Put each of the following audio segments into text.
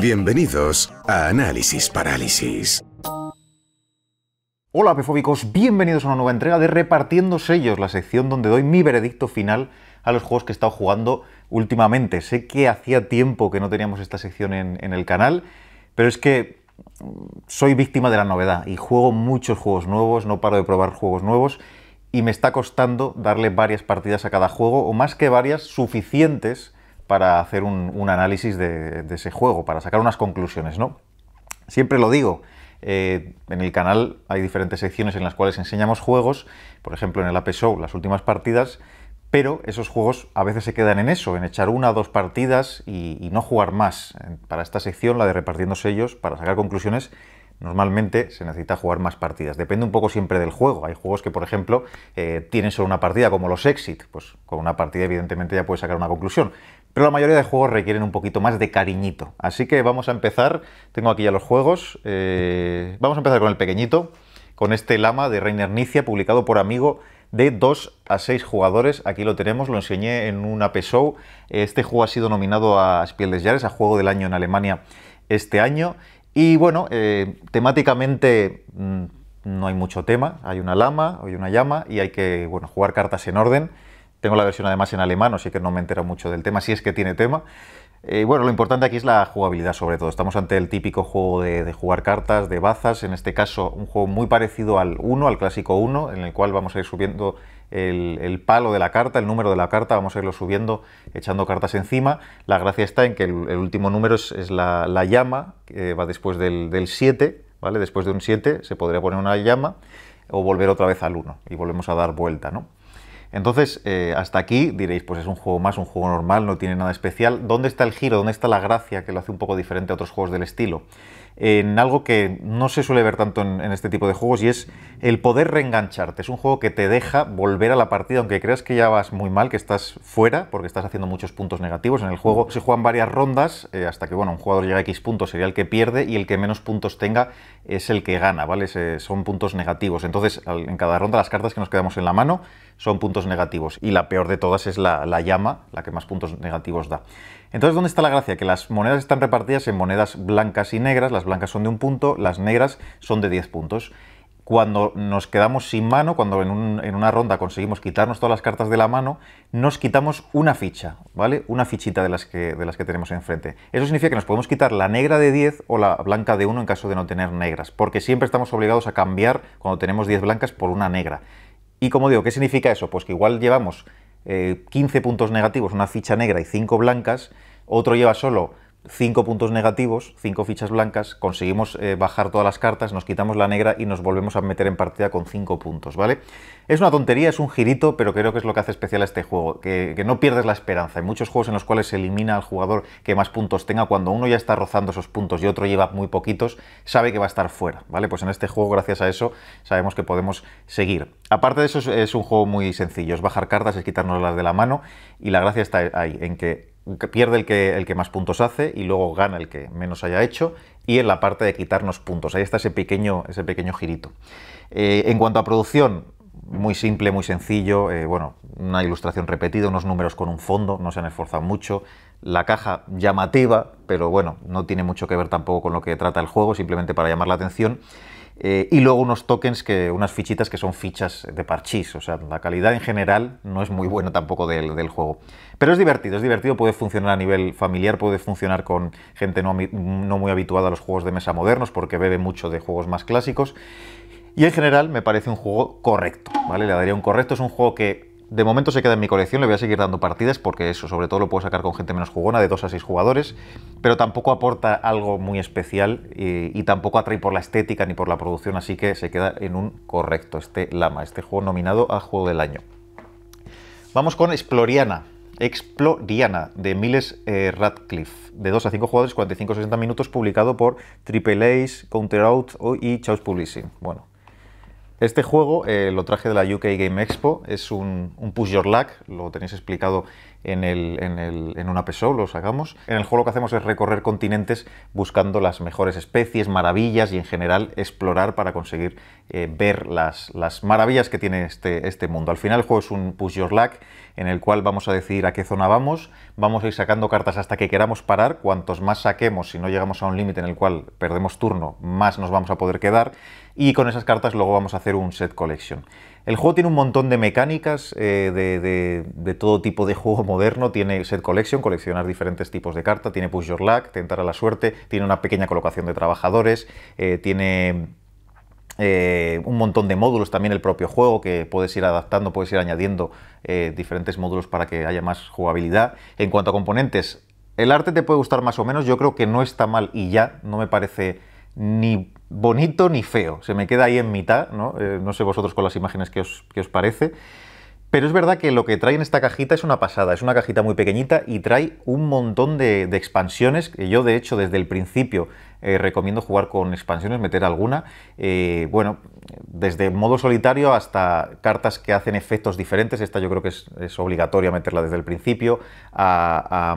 Bienvenidos a Análisis Parálisis. Hola pefóbicos, bienvenidos a una nueva entrega de Repartiendo Sellos, la sección donde doy mi veredicto final a los juegos que he estado jugando últimamente. Sé que hacía tiempo que no teníamos esta sección en, en el canal, pero es que mm, soy víctima de la novedad y juego muchos juegos nuevos, no paro de probar juegos nuevos y me está costando darle varias partidas a cada juego o más que varias suficientes para hacer un, análisis de, ese juego, para sacar unas conclusiones, ¿no? Siempre lo digo, eh, en el canal hay diferentes secciones en las cuales enseñamos juegos, por ejemplo en el AP Show, las últimas partidas, pero esos juegos a veces se quedan en eso, en echar una o dos partidas y, no jugar más. Para esta sección, la de repartiendo sellos, para sacar conclusiones, normalmente se necesita jugar más partidas. Depende un poco siempre del juego. Hay juegos que, por ejemplo, eh, tienen solo una partida, como los Exit. Pues con una partida, evidentemente, ya puedes sacar una conclusión pero la mayoría de juegos requieren un poquito más de cariñito. Así que vamos a empezar, tengo aquí ya los juegos, eh, vamos a empezar con el pequeñito, con este Lama de Reiner Nicia, publicado por Amigo de 2 a 6 jugadores. Aquí lo tenemos, lo enseñé en una PSO. Este juego ha sido nominado a Spiel des Jahres, a Juego del Año en Alemania este año. Y bueno, eh, temáticamente mm, no hay mucho tema. Hay una lama, hay una llama y hay que bueno, jugar cartas en orden. Tengo la versión además en alemán, así que no me entero mucho del tema, si es que tiene tema. Eh, bueno, lo importante aquí es la jugabilidad sobre todo. Estamos ante el típico juego de, jugar cartas, de bazas, en este caso un juego muy parecido al 1, al clásico 1, en el cual vamos a ir subiendo el, palo de la carta, el número de la carta, vamos a irlo subiendo echando cartas encima. La gracia está en que el, último número es, la, la, llama, que va después del 7, ¿vale? Después de un 7 se podría poner una llama o volver otra vez al 1 y volvemos a dar vuelta, ¿no? Entonces, eh, hasta aquí diréis, pues es un juego más, un juego normal, no tiene nada especial. ¿Dónde está el giro? ¿Dónde está la gracia que lo hace un poco diferente a otros juegos del estilo? En algo que no se suele ver tanto en, este tipo de juegos y es el poder reengancharte. Es un juego que te deja volver a la partida, aunque creas que ya vas muy mal, que estás fuera, porque estás haciendo muchos puntos negativos en el juego. Se juegan varias rondas eh, hasta que, bueno, un jugador llega a X puntos, sería el que pierde y el que menos puntos tenga es el que gana, ¿vale? son puntos negativos. Entonces, en cada ronda las cartas que nos quedamos en la mano son puntos negativos. Y la peor de todas es la, la llama, la que más puntos negativos da. Entonces, ¿dónde está la gracia? Que las monedas están repartidas en monedas blancas y negras. Las blancas son de un punto, las negras son de 10 puntos cuando nos quedamos sin mano, cuando en, una ronda conseguimos quitarnos todas las cartas de la mano, nos quitamos una ficha, ¿vale? Una fichita de las que, tenemos enfrente. Eso significa que nos podemos quitar la negra de 10 o la blanca de 1 en caso de no tener negras, porque siempre estamos obligados a cambiar cuando tenemos 10 blancas por una negra. Y como digo, ¿qué significa eso? Pues que igual llevamos 15 eh, puntos negativos, una ficha negra y 5 blancas, otro lleva solo 5 puntos negativos, cinco fichas blancas, conseguimos eh, bajar todas las cartas, nos quitamos la negra y nos volvemos a meter en partida con 5 puntos, ¿vale? Es una tontería, es un girito, pero creo que es lo que hace especial a este juego, que, no pierdes la esperanza. Hay muchos juegos en los cuales se elimina al jugador que más puntos tenga, cuando uno ya está rozando esos puntos y otro lleva muy poquitos, sabe que va a estar fuera, ¿vale? Pues en este juego, gracias a eso, sabemos que podemos seguir. Aparte de eso, es, es un juego muy sencillo, es bajar cartas, es quitarnos las de la mano, y la gracia está ahí, en que pierde el que, el que más puntos hace y luego gana el que menos haya hecho y en la parte de quitarnos puntos. Ahí está ese pequeño, ese pequeño girito. Eh, en cuanto a producción, muy simple, muy sencillo, eh, bueno, una ilustración repetida, unos números con un fondo, no se han esforzado mucho, la caja llamativa, pero bueno, no tiene mucho que ver tampoco con lo que trata el juego, simplemente para llamar la atención. Eh, y luego unos tokens, que, unas fichitas que son fichas de parchís. O sea, la calidad en general no es muy buena tampoco del, juego. Pero es divertido, es divertido, puede funcionar a nivel familiar, puede funcionar con gente no, no muy habituada a los juegos de mesa modernos porque bebe mucho de juegos más clásicos. Y en general me parece un juego correcto, ¿vale? Le daría un correcto, es un juego que de momento se queda en mi colección, le voy a seguir dando partidas porque eso, sobre todo lo puedo sacar con gente menos jugona, de 2 a 6 jugadores, pero tampoco aporta algo muy especial eh, y, tampoco atrae por la estética ni por la producción, así que se queda en un correcto este Lama, este juego nominado a Juego del Año. Vamos con Exploriana. Exploriana, de Miles eh, Radcliffe, de 2 a 5 jugadores, 45-60 minutos, publicado por Triple Ace, Counter Out y Chaos Publishing. Bueno, este juego eh, lo traje de la UK Game Expo, es un, push your luck, lo tenéis explicado en, el, en, lo sacamos. En el juego lo que hacemos es recorrer continentes buscando las mejores especies, maravillas y en general explorar para conseguir eh, ver las, maravillas que tiene este, este mundo. Al final el juego es un push your luck en el cual vamos a decidir a qué zona vamos, vamos a ir sacando cartas hasta que queramos parar, cuantos más saquemos, si no llegamos a un límite en el cual perdemos turno, más nos vamos a poder quedar y con esas cartas luego vamos a hacer un set collection. El juego tiene un montón de mecánicas eh, de, todo tipo de juego moderno. Tiene set collection, coleccionar diferentes tipos de cartas. Tiene push your luck, tentar a la suerte. Tiene una pequeña colocación de trabajadores. Eh, tiene eh, un montón de módulos también el propio juego que puedes ir adaptando, puedes ir añadiendo diferentes módulos para que haya más jugabilidad. En cuanto a componentes, el arte te puede gustar más o menos. Yo creo que no está mal y ya no me parece ni bonito ni feo, se me queda ahí en mitad, ¿no? Eh, no sé vosotros con las imágenes qué os, parece, pero es verdad que lo que trae en esta cajita es una pasada, es una cajita muy pequeñita y trae un montón de, expansiones, que yo de hecho desde el principio eh, recomiendo jugar con expansiones, meter alguna, eh, bueno, desde modo solitario hasta cartas que hacen efectos diferentes, esta yo creo que es, obligatoria meterla desde el principio, a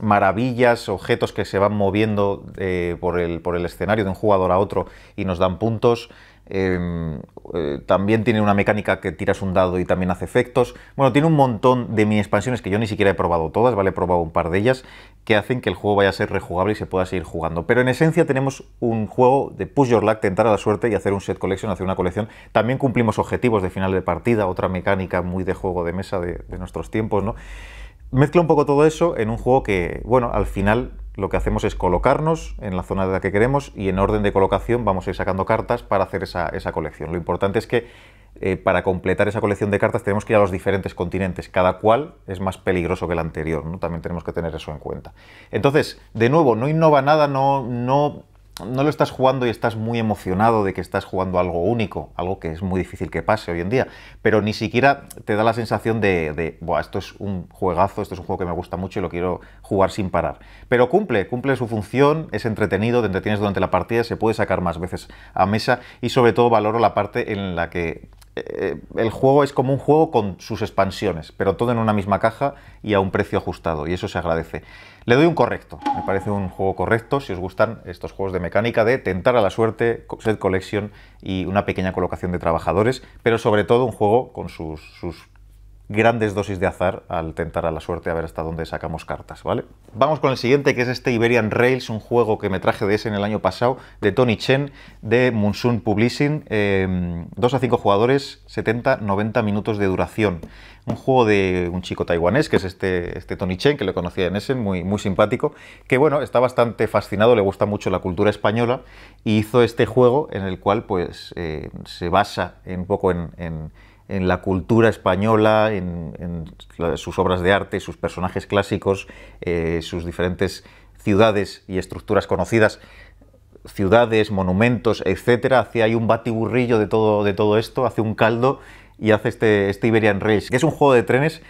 maravillas, objetos que se van moviendo eh, por, el, por, el, escenario de un jugador a otro y nos dan puntos. Em, eh, también tiene una mecánica que tiras un dado y también hace efectos. Bueno, tiene un montón de mini expansiones que yo ni siquiera he probado todas, ¿vale? He probado un par de ellas que hacen que el juego vaya a ser rejugable y se pueda seguir jugando. Pero en esencia tenemos un juego de push your luck, tentar a la suerte y hacer un set collection, hacer una colección. También cumplimos objetivos de final de partida, otra mecánica muy de juego de mesa de, de nuestros tiempos, ¿no? mezcla un poco todo eso en un juego que, bueno, al final lo que hacemos es colocarnos en la zona de la que queremos y en orden de colocación vamos a ir sacando cartas para hacer esa, colección. Lo importante es que eh, para completar esa colección de cartas tenemos que ir a los diferentes continentes, cada cual es más peligroso que el anterior, ¿no? también tenemos que tener eso en cuenta. Entonces, de nuevo, no innova nada, no, no no lo estás jugando y estás muy emocionado de que estás jugando algo único, algo que es muy difícil que pase hoy en día, pero ni siquiera te da la sensación de, de esto es un juegazo, esto es un juego que me gusta mucho y lo quiero jugar sin parar. Pero cumple, cumple su función, es entretenido, te entretienes durante la partida, se puede sacar más veces a mesa y sobre todo valoro la parte en la que eh, el juego es como un juego con sus expansiones, pero todo en una misma caja y a un precio ajustado, y eso se agradece. Le doy un correcto, me parece un juego correcto si os gustan estos juegos de mecánica de tentar a la suerte, set collection y una pequeña colocación de trabajadores, pero sobre todo un juego con sus, sus grandes dosis de azar al tentar a la suerte a ver hasta dónde sacamos cartas, ¿vale? Vamos con el siguiente, que es este Iberian Rails, un juego que me traje de ese en el año pasado, de Tony Chen, de Monsoon Publishing, em, dos 2 a 5 jugadores, 70-90 minutos de duración. Un juego de un chico taiwanés, que es este, este Tony Chen, que lo conocía en Essen, muy, muy simpático, que bueno, está bastante fascinado, le gusta mucho la cultura española, y hizo este juego en el cual pues eh, se basa un poco en en la cultura española, en, sus obras de arte, sus personajes clásicos, eh, sus diferentes ciudades y estructuras conocidas, ciudades, monumentos, etcétera, hace un batiburrillo de todo, de todo esto, hace un caldo y hace este, este Iberian Race, que es un juego de trenes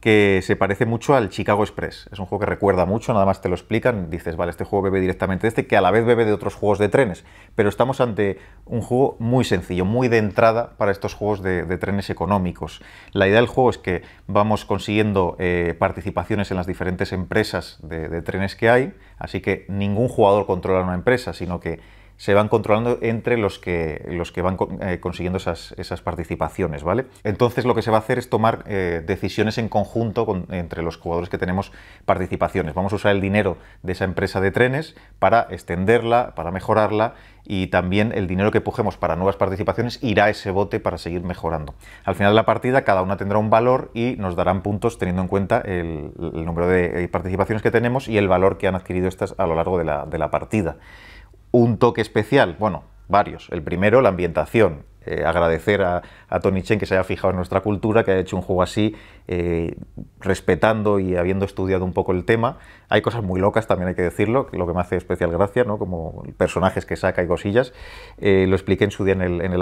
que se parece mucho al Chicago Express. Es un juego que recuerda mucho, nada más te lo explican, dices, vale, este juego bebe directamente de este, que a la vez bebe de otros juegos de trenes, pero estamos ante un juego muy sencillo, muy de entrada para estos juegos de, trenes económicos. La idea del juego es que vamos consiguiendo eh, participaciones en las diferentes empresas de trenes que hay, así que ningún jugador controla una empresa, sino que se van controlando entre los que, los que van eh, consiguiendo esas, participaciones, ¿vale? Entonces lo que se va a hacer es tomar eh, decisiones en conjunto entre los jugadores que tenemos participaciones. Vamos a usar el dinero de esa empresa de trenes para extenderla, para mejorarla y también el dinero que pujemos para nuevas participaciones irá a ese bote para seguir mejorando. Al final de la partida cada una tendrá un valor y nos darán puntos teniendo en cuenta el, número de eh, participaciones que tenemos y el valor que han adquirido estas a lo largo de la partida un toque especial, bueno, varios. El primero, la ambientación. Eh, agradecer a, Tony Chen que se haya fijado en nuestra cultura, que haya hecho un juego así, eh, respetando y habiendo estudiado un poco el tema. Hay cosas muy locas, también hay que decirlo, lo que me hace especial gracia, ¿no? como personajes que saca y cosillas. Eh, lo expliqué en su día en el, en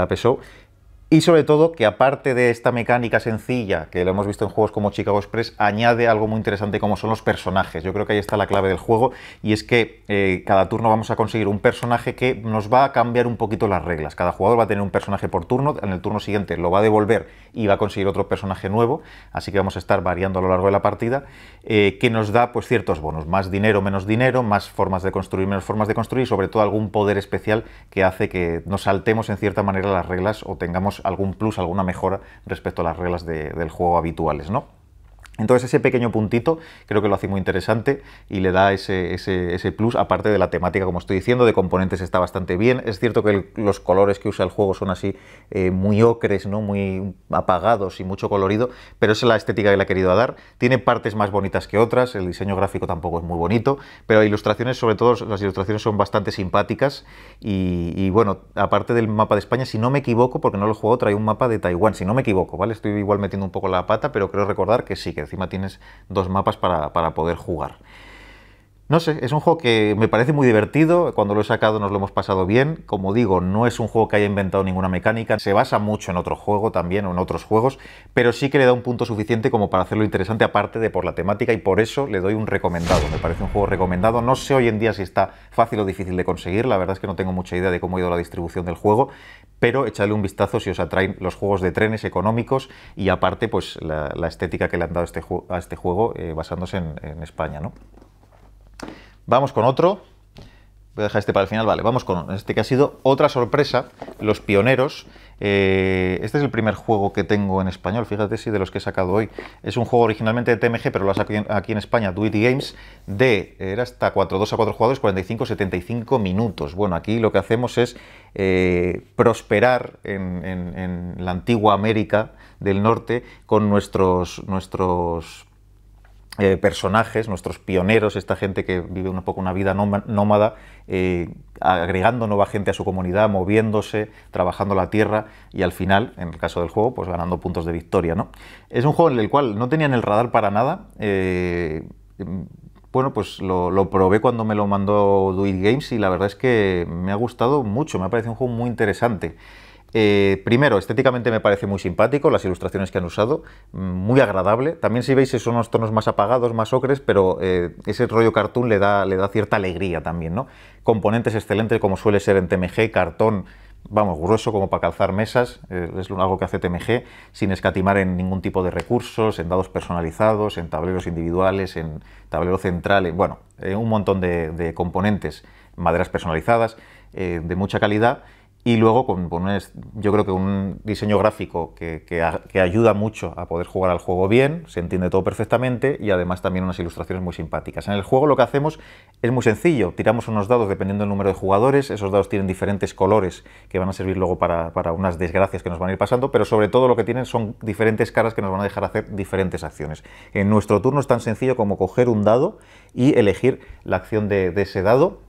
y sobre todo que aparte de esta mecánica sencilla que lo hemos visto en juegos como Chicago Express, añade algo muy interesante como son los personajes. Yo creo que ahí está la clave del juego y es que eh, cada turno vamos a conseguir un personaje que nos va a cambiar un poquito las reglas. Cada jugador va a tener un personaje por turno, en el turno siguiente lo va a devolver y va a conseguir otro personaje nuevo, así que vamos a estar variando a lo largo de la partida, eh, que nos da pues ciertos bonos, más dinero, menos dinero, más formas de construir, menos formas de construir y sobre todo algún poder especial que hace que nos saltemos en cierta manera las reglas o tengamos algún plus, alguna mejora respecto a las reglas de, del juego habituales, ¿no? Entonces ese pequeño puntito creo que lo hace muy interesante y le da ese, ese, plus, aparte de la temática, como estoy diciendo, de componentes está bastante bien. Es cierto que los colores que usa el juego son así eh, muy ocres, ¿no? muy apagados y mucho colorido, pero esa es la estética que le ha querido dar. Tiene partes más bonitas que otras, el diseño gráfico tampoco es muy bonito, pero ilustraciones, sobre todo las ilustraciones son bastante simpáticas y, bueno, aparte del mapa de España, si no me equivoco, porque no lo juego, trae un mapa de Taiwán, si no me equivoco, ¿vale? Estoy igual metiendo un poco la pata, pero creo recordar que sí, que encima tienes dos mapas para, para poder jugar. No sé, es un juego que me parece muy divertido, cuando lo he sacado nos lo hemos pasado bien, como digo, no es un juego que haya inventado ninguna mecánica, se basa mucho en otro juego también o en otros juegos, pero sí que le da un punto suficiente como para hacerlo interesante aparte de por la temática y por eso le doy un recomendado, me parece un juego recomendado, no sé hoy en día si está fácil o difícil de conseguir, la verdad es que no tengo mucha idea de cómo ha ido la distribución del juego, pero echadle un vistazo si os atraen los juegos de trenes económicos y aparte pues la, estética que le han dado a este, este juego eh, basándose en, España. ¿no? Vamos con otro. Voy a dejar este para el final, vale. Vamos con este que ha sido otra sorpresa. Los pioneros eh, este es el primer juego que tengo en español, fíjate si de los que he sacado hoy. Es un juego originalmente de TMG, pero lo ha sacado aquí en España, Do Games, de, hasta 4, 2 a 4 jugadores, 45-75 minutos. Bueno, aquí lo que hacemos es eh, prosperar en, en, la antigua América del Norte con nuestros, nuestros eh, personajes, nuestros pioneros, esta gente que vive un poco una vida nómada, eh, agregando nueva gente a su comunidad, moviéndose, trabajando la tierra y al final, en el caso del juego, pues ganando puntos de victoria. Es un juego en el cual no tenían el radar para nada. Eh, em, bueno, pues lo, lo, probé cuando me lo mandó Do Games y la verdad es que me ha gustado mucho, me ha parecido un juego muy interesante. Eh, primero, estéticamente me parece muy simpático las ilustraciones que han usado, mm, muy agradable. También si veis son unos tonos más apagados, más ocres, pero eh, ese rollo cartoon le da, cierta alegría también, ¿no? Componentes excelentes como suele ser en TMG, cartón, vamos, grueso como para calzar mesas, eh, es algo que hace TMG, sin escatimar en ningún tipo de recursos, en dados personalizados, en tableros individuales, en tablero central, bueno, un montón de componentes, maderas personalizadas, de mucha calidad y luego pues, yo creo que un diseño gráfico que, ayuda mucho a poder jugar al juego bien, se entiende todo perfectamente y además también unas ilustraciones muy simpáticas. En el juego lo que hacemos es muy sencillo, tiramos unos dados dependiendo del número de jugadores, esos dados tienen diferentes colores que van a servir luego para, unas desgracias que nos van a ir pasando, pero sobre todo lo que tienen son diferentes caras que nos van a dejar hacer diferentes acciones. En nuestro turno es tan sencillo como coger un dado y elegir la acción de, de ese dado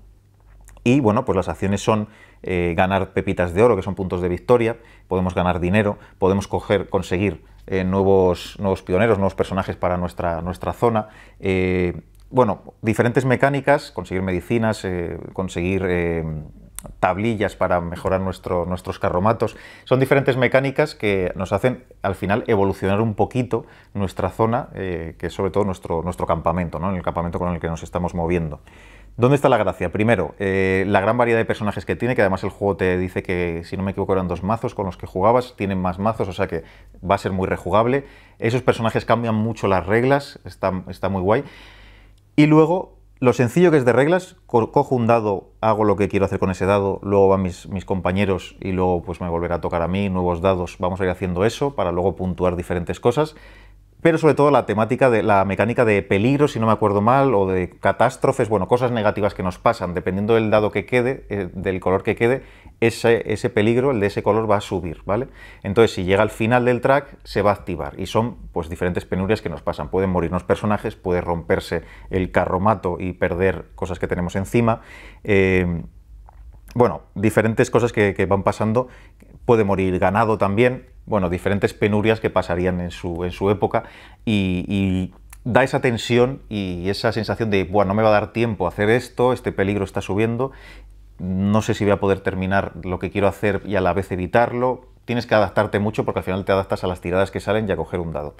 y bueno, pues las acciones son eh, ganar pepitas de oro, que son puntos de victoria, podemos ganar dinero, podemos conseguir eh, nuevos, pioneros, nuevos personajes para nuestra, zona. Eh, bueno, diferentes mecánicas, conseguir medicinas, conseguir tablillas para mejorar nuestros carromatos. Son diferentes mecánicas que nos hacen al final evolucionar un poquito nuestra zona, que es sobre todo nuestro, campamento, ¿no? el campamento con el que nos estamos moviendo. ¿Dónde está la gracia? Primero, eh, la gran variedad de personajes que tiene, que además el juego te dice que, si no me equivoco, eran dos mazos con los que jugabas, tienen más mazos, o sea que va a ser muy rejugable. Esos personajes cambian mucho las reglas, está, muy guay. Y luego, lo sencillo que es de reglas, cojo un dado, hago lo que quiero hacer con ese dado, luego van mis, mis, compañeros y luego pues me volverá a tocar a mí, nuevos dados, vamos a ir haciendo eso para luego puntuar diferentes cosas pero sobre todo la temática de la mecánica de peligro, si no me acuerdo mal, o de catástrofes, bueno, cosas negativas que nos pasan, dependiendo del dado que quede, eh, del color que quede, ese, peligro, el de ese color, va a subir, ¿vale? Entonces, si llega al final del track, se va a activar, y son pues diferentes penurias que nos pasan. Pueden morirnos personajes, puede romperse el carromato y perder cosas que tenemos encima. Eh, bueno, diferentes cosas que van pasando. Puede morir ganado también, bueno, diferentes penurias que pasarían en su, época y, da esa tensión y esa sensación de, bueno, no me va a dar tiempo a hacer esto, este peligro está subiendo, no sé si voy a poder terminar lo que quiero hacer y a la vez evitarlo. Tienes que adaptarte mucho porque al final te adaptas a las tiradas que salen y a coger un dado.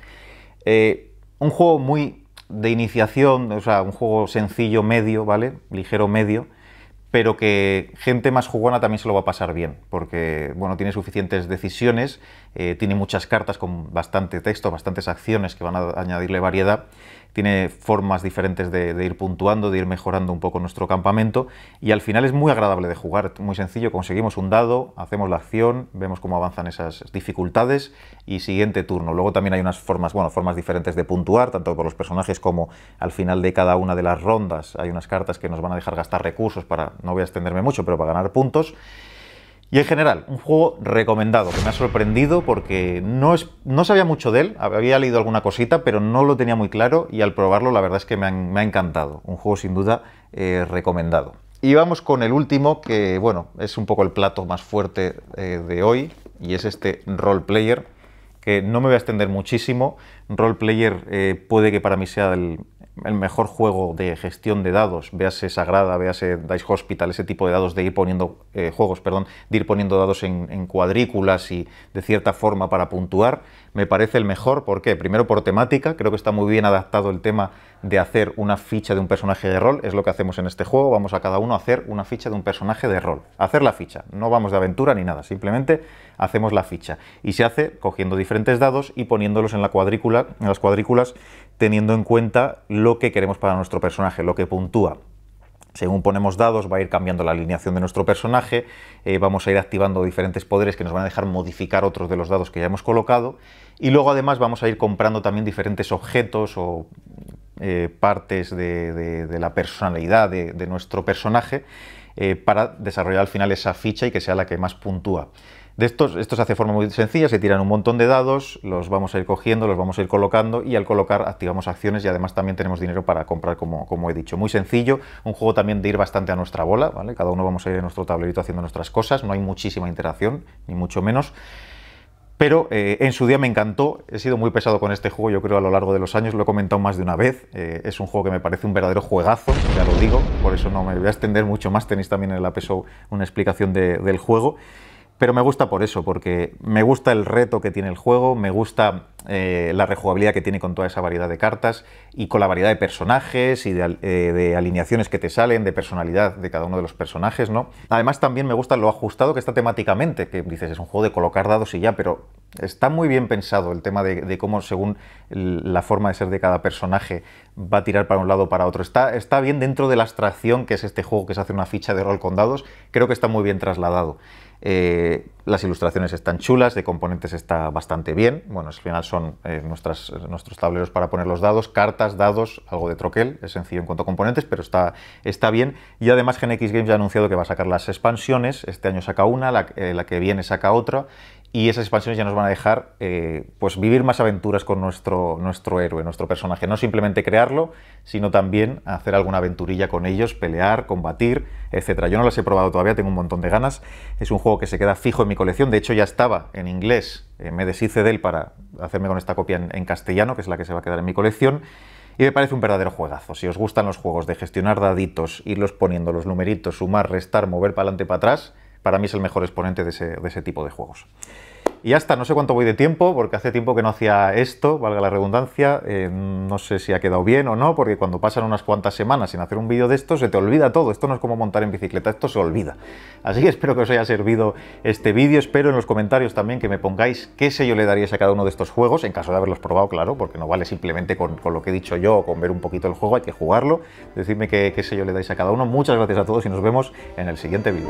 Eh, un juego muy de iniciación, o sea, un juego sencillo, medio, ¿vale? Ligero, medio pero que gente más jugona también se lo va a pasar bien, porque bueno, tiene suficientes decisiones, eh, tiene muchas cartas con bastante texto, bastantes acciones que van a añadirle variedad, tiene formas diferentes de, ir puntuando, de ir mejorando un poco nuestro campamento, y al final es muy agradable de jugar, muy sencillo, conseguimos un dado, hacemos la acción, vemos cómo avanzan esas dificultades y siguiente turno. Luego también hay unas formas, bueno, formas diferentes de puntuar, tanto por los personajes como al final de cada una de las rondas, hay unas cartas que nos van a dejar gastar recursos para no voy a extenderme mucho, pero para ganar puntos. Y en general, un juego recomendado, que me ha sorprendido porque no, es, no sabía mucho de él, había leído alguna cosita, pero no lo tenía muy claro y al probarlo la verdad es que me, ha encantado. Un juego sin duda eh, recomendado. Y vamos con el último, que bueno, es un poco el plato más fuerte eh, de hoy, y es este role player, que no me voy a extender muchísimo. Role player eh, puede que para mí sea el, el mejor juego de gestión de dados, véase Sagrada, véase Dice Hospital, ese tipo de dados de ir poniendo eh, juegos, perdón, de ir poniendo dados en, cuadrículas y de cierta forma para puntuar, me parece el mejor. ¿Por qué? Primero por temática, creo que está muy bien adaptado el tema de hacer una ficha de un personaje de rol, es lo que hacemos en este juego, vamos a cada uno a hacer una ficha de un personaje de rol, hacer la ficha, no vamos de aventura ni nada, simplemente hacemos la ficha y se hace cogiendo diferentes dados y poniéndolos en la cuadrícula, en las cuadrículas teniendo en cuenta lo que queremos para nuestro personaje, lo que puntúa. Según ponemos dados, va a ir cambiando la alineación de nuestro personaje, eh, vamos a ir activando diferentes poderes que nos van a dejar modificar otros de los dados que ya hemos colocado, y luego además vamos a ir comprando también diferentes objetos o eh, partes de, la personalidad de, nuestro personaje eh, para desarrollar al final esa ficha y que sea la que más puntúa. De estos, esto se hace de forma muy sencilla, se tiran un montón de dados, los vamos a ir cogiendo, los vamos a ir colocando y al colocar activamos acciones y además también tenemos dinero para comprar, como, como he dicho. Muy sencillo, un juego también de ir bastante a nuestra bola, ¿vale? Cada uno vamos a ir en nuestro tablerito haciendo nuestras cosas, no hay muchísima interacción, ni mucho menos. Pero eh, en su día me encantó, he sido muy pesado con este juego, yo creo a lo largo de los años, lo he comentado más de una vez, eh, es un juego que me parece un verdadero juegazo, ya lo digo, por eso no me voy a extender mucho más, tenéis también en el APSO una explicación del juego pero me gusta por eso, porque me gusta el reto que tiene el juego, me gusta eh, la rejugabilidad que tiene con toda esa variedad de cartas y con la variedad de personajes y eh, de, alineaciones que te salen, de personalidad de cada uno de los personajes, ¿no? Además también me gusta lo ajustado que está temáticamente, que dices, es un juego de colocar dados y ya, pero está muy bien pensado el tema de, cómo según la forma de ser de cada personaje va a tirar para un lado o para otro. Está, está bien dentro de la abstracción que es este juego que se hace una ficha de rol con dados, creo que está muy bien trasladado. Eh, las ilustraciones están chulas, de componentes está bastante bien. Bueno, al final son eh, nuestros tableros para poner los dados, cartas, dados, algo de troquel, es sencillo en cuanto a componentes, pero está, está bien. Y además GNX Games ya ha anunciado que va a sacar las expansiones, este año saca una, la eh, que viene saca otra, y esas expansiones ya nos van a dejar eh, pues vivir más aventuras con nuestro, nuestro héroe, nuestro personaje. No simplemente crearlo, sino también hacer alguna aventurilla con ellos, pelear, combatir, etc. Yo no las he probado todavía, tengo un montón de ganas. Es un juego que se queda fijo en mi colección. De hecho, ya estaba en inglés. Eh, me deshice de él para hacerme con esta copia en, castellano, que es la que se va a quedar en mi colección. Y me parece un verdadero juegazo. Si os gustan los juegos de gestionar daditos, irlos poniendo los numeritos, sumar, restar, mover para adelante, para atrás para mí es el mejor exponente de ese, tipo de juegos. Y ya está, no sé cuánto voy de tiempo, porque hace tiempo que no hacía esto, valga la redundancia, eh, no sé si ha quedado bien o no, porque cuando pasan unas cuantas semanas sin hacer un vídeo de esto, se te olvida todo, esto no es como montar en bicicleta, esto se olvida. Así que espero que os haya servido este vídeo, espero en los comentarios también que me pongáis qué sello le daríais a cada uno de estos juegos, en caso de haberlos probado, claro, porque no vale simplemente con, lo que he dicho yo o con ver un poquito el juego, hay que jugarlo, decidme qué, qué sello le dais a cada uno. Muchas gracias a todos y nos vemos en el siguiente vídeo.